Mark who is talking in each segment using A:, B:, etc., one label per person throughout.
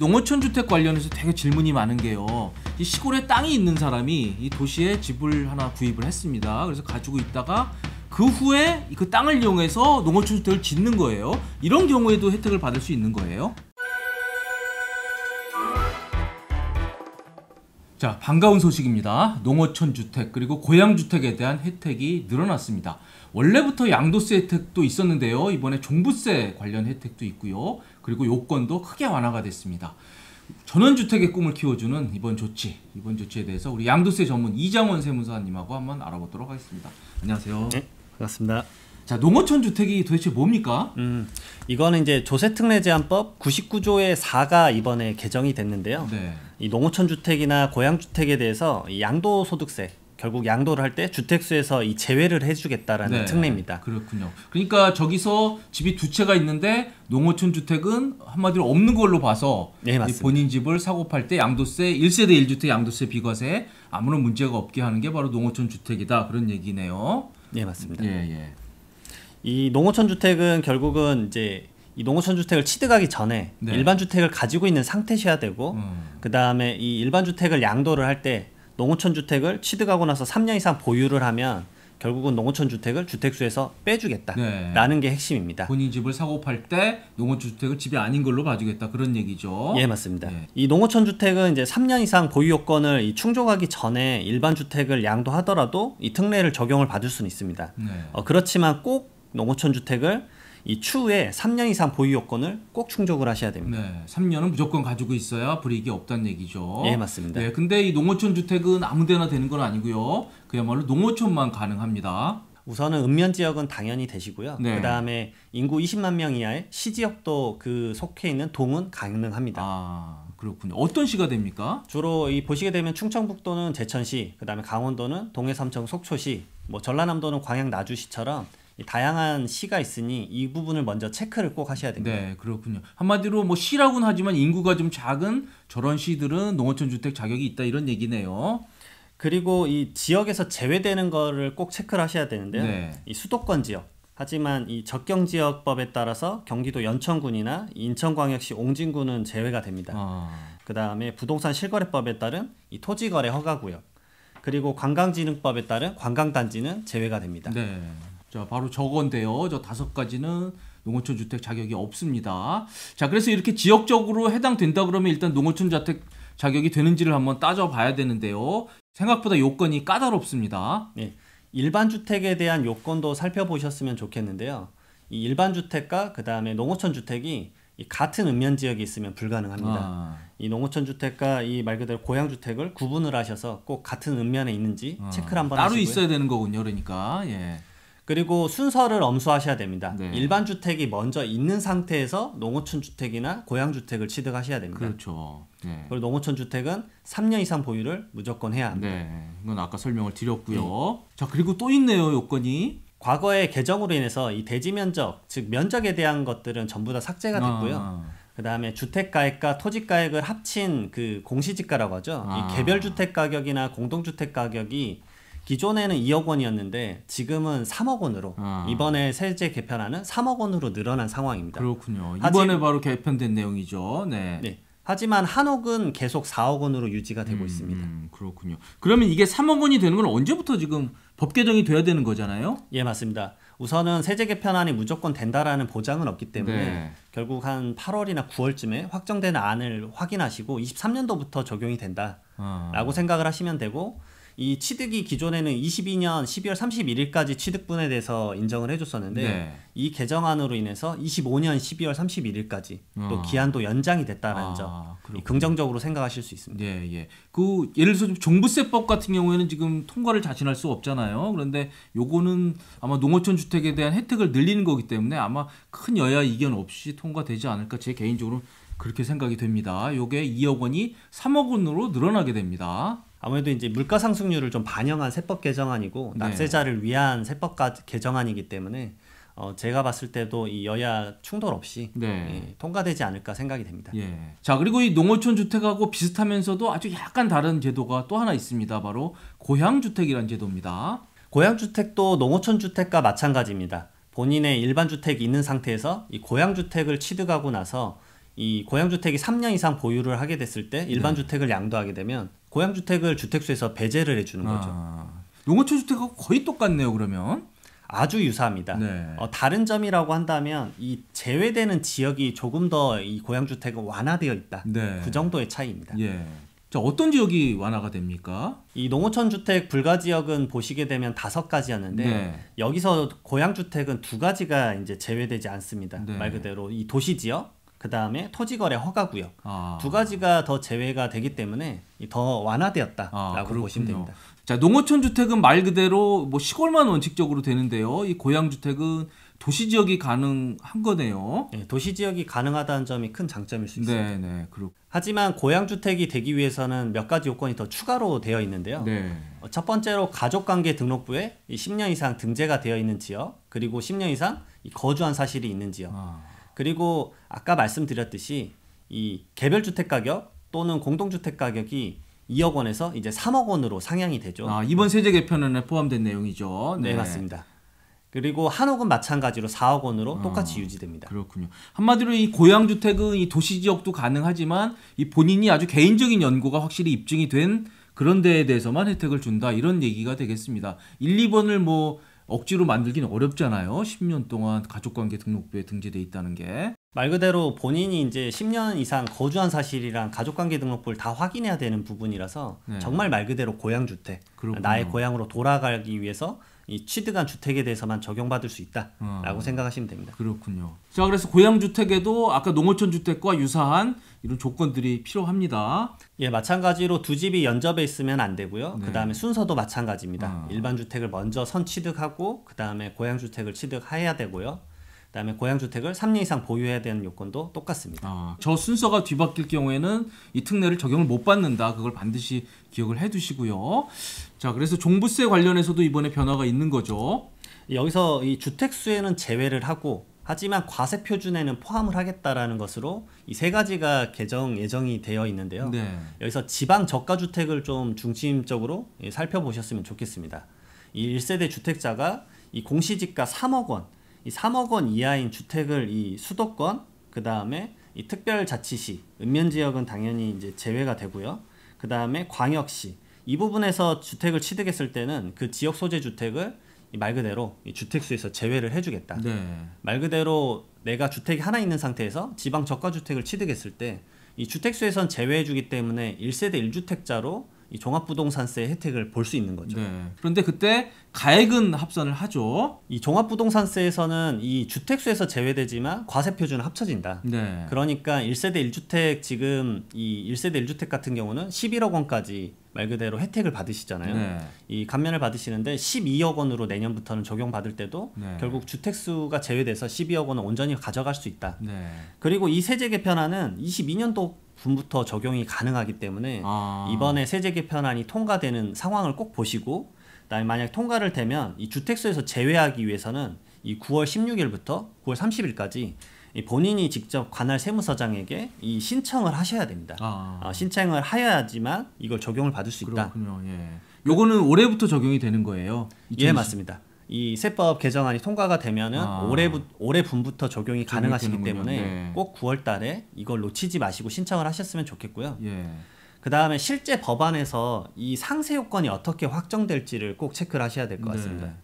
A: 농어촌 주택 관련해서 되게 질문이 많은 게요. 이 시골에 땅이 있는 사람이 이 도시에 집을 하나 구입을 했습니다. 그래서 가지고 있다가 그 후에 그 땅을 이용해서 농어촌 주택을 짓는 거예요. 이런 경우에도 혜택을 받을 수 있는 거예요. 자, 반가운 소식입니다. 농어촌 주택 그리고 고향 주택에 대한 혜택이 늘어났습니다. 원래부터 양도세 혜택도 있었는데요. 이번에 종부세 관련 혜택도 있고요. 그리고 요건도 크게 완화가 됐습니다. 전원주택의 꿈을 키워주는 이번 조치, 이번 조치에 대해서 우리 양도세 전문 이장원 세무사님하고 한번 알아보도록 하겠습니다. 안녕하세요. 네, 반갑습니다. 자, 농어촌 주택이
B: 도대체 뭡니까? 음, 이거는 이제 조세특례 제한법 99조의 4가 이번에 개정이 됐는데요. 네. 이 농어촌 주택이나 고향 주택에 대해서 양도 소득세 결국 양도를
A: 할 때 주택수에서 이 제외를 해주겠다라는 네, 특례입니다. 그렇군요. 그러니까 저기서 집이 두 채가 있는데 농어촌 주택은 한마디로 없는 걸로 봐서 네, 본인 집을 사고 팔때 양도세 1세대 1주택 양도세 비과세 아무런 문제가 없게 하는 게 바로 농어촌 주택이다 그런 얘기네요.
B: 네 맞습니다. 예,
A: 예. 이
B: 농어촌 주택은 결국은 이제 이 농어촌 주택을 취득하기 전에 네. 일반 주택을 가지고 있는 상태셔야 되고 음. 그 다음에 이 일반 주택을 양도를 할 때 농어촌 주택을 취득하고 나서 3년 이상 보유를 하면 결국은 농어촌 주택을 주택수에서 빼주겠다라는 네. 게 핵심입니다.
A: 본인 집을 사고 팔 때 농어촌 주택을 집이 아닌 걸로 봐주겠다 그런 얘기죠. 예 맞습니다.
B: 네. 이 농어촌 주택은 이제 3년 이상 보유 요건을 충족하기 전에 일반 주택을 양도하더라도 이 특례를 적용을 받을 수는 있습니다. 네. 어, 그렇지만 꼭 농어촌 주택을 이 추후에 3년 이상 보유 요건을 꼭 충족을 하셔야 됩니다. 네,
A: 3년은 무조건 가지고 있어야 불이익이 없다는 얘기죠. 예, 맞습니다. 네, 근데 이 농어촌 주택은 아무데나 되는 건 아니고요. 그야말로 농어촌만 가능합니다. 우선은 읍면 지역은 당연히 되시고요. 네. 그
B: 다음에 인구 20만 명 이하의 시 지역도 그 속해 있는 동은 가능합니다. 아 그렇군요. 어떤 시가 됩니까? 주로 이 보시게 되면 충청북도는 제천시, 그 다음에 강원도는 동해삼청 속초시, 뭐 전라남도는 광양 나주시처럼 다양한 시가
A: 있으니 이 부분을 먼저 체크를 꼭 하셔야 됩니다. 네, 그렇군요. 한마디로 뭐 시라고는 하지만 인구가 좀 작은 저런 시들은 농어촌 주택 자격이 있다 이런 얘기네요. 그리고 이
B: 지역에서 제외되는 거를 꼭 체크를 하셔야 되는데요. 네. 이 수도권 지역. 하지만 이 적경 지역법에 따라서 경기도 연천군이나 인천광역시 옹진군은 제외가 됩니다. 아. 그다음에 부동산 실거래법에 따른 이 토지거래 허가구역 그리고
A: 관광진흥법에 따른 관광단지는 제외가 됩니다. 네. 자, 바로 저건데요. 저 다섯 가지는 농어촌 주택 자격이 없습니다. 자, 그래서 이렇게 지역적으로 해당된다 그러면 일단 농어촌 주택 자격이 되는지를 한번 따져봐야 되는데요. 생각보다 요건이
B: 까다롭습니다. 네. 일반 주택에 대한 요건도 살펴보셨으면 좋겠는데요. 이 일반 주택과 그 다음에 농어촌 주택이 같은 읍면 지역에 있으면 불가능합니다. 아. 이 농어촌 주택과 이 말 그대로 고향 주택을 구분을 하셔서 꼭 같은 읍면에 있는지 아. 체크를 한번 따로 하시고요. 있어야 되는 거군요. 그러니까 예. 그리고 순서를 엄수하셔야 됩니다. 네. 일반 주택이 먼저 있는 상태에서 농어촌 주택이나 고향 주택을 취득하셔야 됩니다. 그렇죠. 네. 그리고 농어촌 주택은 3년 이상 보유를 무조건 해야 합니다. 네. 이건 아까 설명을 드렸고요. 네. 자, 그리고 또 있네요, 요건이. 과거의 개정으로 인해서 이 대지 면적, 즉 면적에 대한 것들은 전부 다 삭제가 아. 됐고요. 아. 그다음에 주택가액과 토지가액을 합친 그 공시지가라고 하죠. 아. 이 개별 주택 가격이나 공동주택 가격이 기존에는 2억 원이었는데 지금은 3억 원으로 아. 이번에 세제 개편안은 3억 원으로 늘어난 상황입니다. 그렇군요. 이번에 하지,
A: 바로 개편된 내용이죠.
B: 네. 네. 하지만 한옥은 계속 4억 원으로 유지가 되고 음, 있습니다. 음, 그렇군요. 그러면 이게 3억 원이 되는 건 언제부터 지금 법 개정이 돼야 되는 거잖아요? 예, 맞습니다. 우선은 세제 개편안이 무조건 된다라는 보장은 없기 때문에 네. 결국 한 8월이나 9월쯤에 확정된 안을 확인하시고 23년도부터 적용이 된다라고 아. 생각을 하시면 되고 이 취득이 기존에는 22년 12월 31일까지 취득분에 대해서 인정을 해줬었는데 네. 이 개정안으로 인해서 25년 12월 31일까지 아. 또 기한도 연장이 됐다는 아, 점 아,
A: 긍정적으로 생각하실 수 있습니다. 예, 예. 그 예를 들어서 종부세법 같은 경우에는 지금 통과를 자신할 수 없잖아요. 그런데 요거는 아마 농어촌 주택에 대한 혜택을 늘리는 거기 때문에 아마 큰 여야 이견 없이 통과되지 않을까 제 개인적으로 그렇게 생각이 됩니다. 요게 2억 원이 3억 원으로 늘어나게 됩니다. 아무래도 이제 물가 상승률을 좀
B: 반영한 세법 개정안이고 네. 납세자를 위한 세법 개정안이기 때문에 어, 제가 봤을 때도 이 여야 충돌 없이 네. 예, 통과되지 않을까 생각이 됩니다. 예. 자 그리고 이
A: 농어촌 주택하고 비슷하면서도 아주 약간 다른 제도가 또 하나 있습니다. 바로 고향 주택이란 제도입니다. 고향 주택도 농어촌 주택과 마찬가지입니다. 본인의 일반
B: 주택이 있는 상태에서 이 고향 주택을 취득하고 나서 이 고향 주택이 3년 이상 보유를 하게 됐을 때 일반 네. 주택을 양도하게 되면 고양 주택을 주택수에서 배제를 해주는 아. 거죠. 농어촌 주택하고 거의 똑같네요. 그러면 아주 유사합니다. 네. 어, 다른 점이라고 한다면 이 제외되는 지역이 조금 더 이 고양 주택은 완화되어 있다. 네. 그 정도의 차이입니다. 예. 자, 어떤 지역이 완화가 됩니까? 이 농어촌 주택 불가 지역은 보시게 되면 다섯 가지였는데 네. 여기서 고양 주택은 두 가지가 이제 제외되지 않습니다. 네. 말 그대로 이 도시 지역 그 다음에 토지거래 허가구역 아. 두 가지가 더 제외가 되기 때문에 더 완화되었다라고 아, 보시면 됩니다. 자 농어촌
A: 주택은 말 그대로 뭐 시골만 원칙적으로 되는데요. 이 고향 주택은 도시 지역이 가능한 거네요. 네, 도시 지역이 가능하다는 점이 큰 장점일 수 있습니다. 네, 네, 그렇.
B: 하지만 고향 주택이 되기 위해서는 몇 가지 요건이 더 추가로 되어 있는데요. 네. 어, 첫 번째로 가족관계 등록부에 10년 이상 등재가 되어 있는 지역, 그리고 10년 이상 거주한 사실이 있는 지역. 아. 그리고 아까 말씀드렸듯이 이 개별 주택 가격 또는 공동 주택 가격이 2억 원에서 이제 3억 원으로 상향이 되죠. 아, 이번
A: 세제 개편안에 포함된 내용이죠. 네, 네 맞습니다. 그리고 한옥은 마찬가지로 4억 원으로 아, 똑같이 아, 유지됩니다. 그렇군요. 한마디로 이 고양 주택은 이 도시 지역도 가능하지만 이 본인이 아주 개인적인 연구가 확실히 입증이 된 그런 데에 대해서만 혜택을 준다 이런 얘기가 되겠습니다. 1, 2번을 뭐 억지로 만들기는 어렵잖아요. 10년 동안 가족관계 등록부에 등재돼 있다는 게. 말 그대로 본인이 이제 10년 이상 거주한 사실이랑
B: 가족관계 등록부를 다 확인해야 되는 부분이라서 네. 정말 말 그대로 고향 주택, 나의 고향으로 돌아가기 위해서 이 취득한 주택에 대해서만 적용받을 수 있다라고 아, 생각하시면
A: 됩니다. 그렇군요.
B: 자, 그래서 고양 주택에도 아까 농어촌 주택과 유사한 이런 조건들이 필요합니다. 예, 마찬가지로 두 집이 연접에 있으면 안 되고요. 네. 그다음에 순서도 마찬가지입니다. 아. 일반 주택을 먼저 선 취득하고 그다음에 고양 주택을 취득해야 되고요. 그다음에 고향 주택을 3년 이상 보유해야 되는 요건도 똑같습니다. 아, 저 순서가 뒤바뀔 경우에는
A: 이 특례를 적용을 못 받는다. 그걸 반드시 기억을 해 두시고요. 자, 그래서 종부세 관련해서도 이번에 변화가 있는 거죠. 여기서 이 주택 수에는 제외를 하고
B: 하지만 과세 표준에는 포함을 하겠다라는 것으로 이 세 가지가 개정 예정이 되어 있는데요. 네. 여기서 지방 저가 주택을 좀 중심적으로 예, 살펴보셨으면 좋겠습니다. 이 1세대 주택자가 이 공시지가 3억 원이 3억 원 이하인 주택을 이 수도권 그 다음에 이 특별자치시 읍면 지역은 당연히 이제 제외가 되고요. 그 다음에 광역시 이 부분에서 주택을 취득했을 때는 그 지역 소재 주택을 말 그대로 주택수에서 제외를 해주겠다. 네. 말 그대로 내가 주택이 하나 있는 상태에서 지방 저가 주택을 취득했을 때 이 주택수에선 제외해주기 때문에 1세대 1주택자로 이 종합부동산세 혜택을 볼 수 있는 거죠. 네. 그런데 그때 가액은 합산을 하죠. 이 종합부동산세에서는 이 주택수에서 제외되지만 과세표준은 합쳐진다. 네. 그러니까 1세대 1주택 지금 이 1세대 1주택 같은 경우는 11억 원까지 말 그대로 혜택을 받으시잖아요. 네. 이 감면을 받으시는데 12억 원으로 내년부터는 적용받을 때도 네. 결국 주택수가 제외돼서 12억 원을 온전히 가져갈 수 있다. 네. 그리고 이 세제 개편안은 22년도 분부터 적용이 가능하기 때문에 아. 이번에 세제 개편안이 통과되는 상황을 꼭 보시고 그다음에 만약 통과를 되면 이 주택수에서 제외하기 위해서는 이 9월 16일부터 9월 30일까지 이 본인이 직접 관할 세무서장에게 이 신청을 하셔야 됩니다. 아. 어, 신청을 하여야지만 이걸 적용을 받을 수 있다. 그렇군요. 예. 요거는 올해부터 적용이 되는 거예요. 2020. 예, 맞습니다. 이 세법 개정안이 통과가 되면은 아. 올해 올해 분부터 적용이 가능하시기 때문에 네. 꼭 9월달에 이걸 놓치지 마시고 신청을 하셨으면 좋겠고요. 예. 그 다음에 실제 법안에서 이 상세 요건이 어떻게 확정될지를 꼭 체크를 하셔야 될것 네. 같습니다. 네.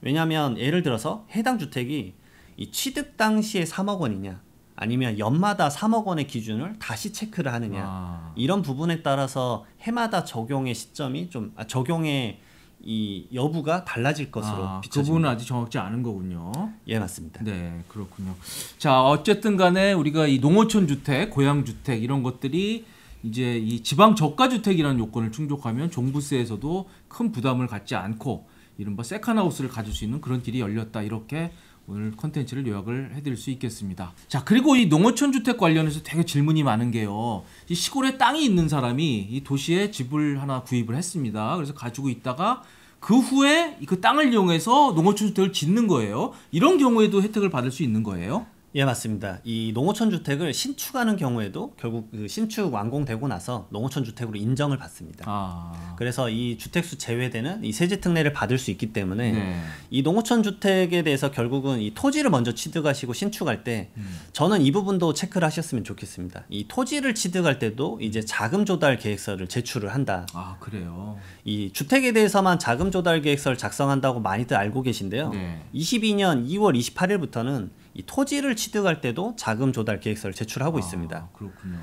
B: 왜냐하면 예를 들어서 해당 주택이 이 취득 당시에 3억 원이냐 아니면 연마다 3억 원의 기준을 다시 체크를 하느냐 아. 이런 부분에 따라서 해마다 적용의 시점이 좀 아, 적용의
A: 이 여부가 달라질 것으로 아, 비춰집니다. 그분은 아직 정확지 않은 거군요. 예, 맞습니다. 네, 그렇군요. 자, 어쨌든 간에 우리가 이 농어촌 주택, 고향 주택 이런 것들이 이제 이 지방 저가 주택이라는 요건을 충족하면 종부세에서도 큰 부담을 갖지 않고 이른바 세컨하우스를 가질 수 있는 그런 길이 열렸다 이렇게 오늘 컨텐츠를 요약을 해드릴 수 있겠습니다. 자 그리고 이 농어촌 주택 관련해서 되게 질문이 많은 게요. 이 시골에 땅이 있는 사람이 이 도시에 집을 하나 구입을 했습니다. 그래서 가지고 있다가 그 후에 그 땅을 이용해서 농어촌 주택을 짓는 거예요. 이런 경우에도 혜택을 받을
B: 수 있는 거예요? 예, 맞습니다. 이 농어촌 주택을 신축하는 경우에도 결국 그 신축 완공되고 나서 농어촌 주택으로 인정을 받습니다. 아. 그래서 이 주택수 제외되는 이 세제 특례를 받을 수 있기 때문에 네. 이 농어촌 주택에 대해서 결국은 이 토지를 먼저 취득하시고 신축할 때 음. 저는 이 부분도 체크를 하셨으면 좋겠습니다. 이 토지를 취득할 때도 이제 자금 조달 계획서를 제출을 한다. 아, 그래요. 이 주택에 대해서만 자금 조달 계획서를 작성한다고 많이들 알고 계신데요. 네. 22년 2월 28일부터는 이 토지를 취득할 때도 자금 조달 계획서를 제출하고 아, 있습니다. 그렇군요.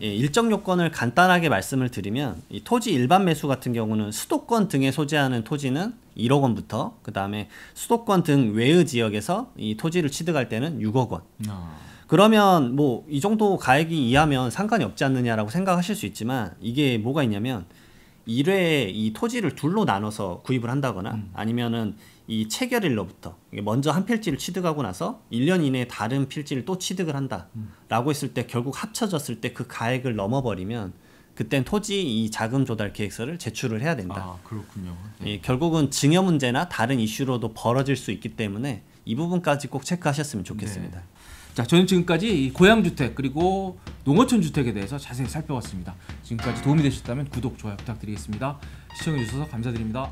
B: 예. 예, 일정 요건을 간단하게 말씀을 드리면 이 토지 일반 매수 같은 경우는 수도권 등에 소재하는 토지는 1억 원부터 그 다음에 수도권 등 외의 지역에서 이 토지를 취득할 때는 6억 원. 아. 그러면 뭐 이 정도 가액이 이하면 상관이 없지 않느냐라고 생각하실 수 있지만 이게 뭐가 있냐면 1회 에이 토지를 둘로 나눠서 구입을 한다거나 음. 아니면은 이 체결일로부터 먼저 한 필지를 취득하고 나서 1년 이내에 다른 필지를 또 취득을 한다라고 음. 했을 때 결국 합쳐졌을 때 그 가액을 넘어버리면 그땐 토지 이 자금 조달 계획서를 제출을 해야 된다. 아, 그렇군요. 네. 예, 결국은 증여 문제나 다른 이슈로도 벌어질 수 있기 때문에 이 부분까지 꼭 체크하셨으면
A: 좋겠습니다. 네. 자, 저는 지금까지 고향주택 그리고 농어촌 주택에 대해서 자세히 살펴봤습니다. 지금까지 도움이 되셨다면 구독, 좋아요 부탁드리겠습니다. 시청해주셔서 감사드립니다.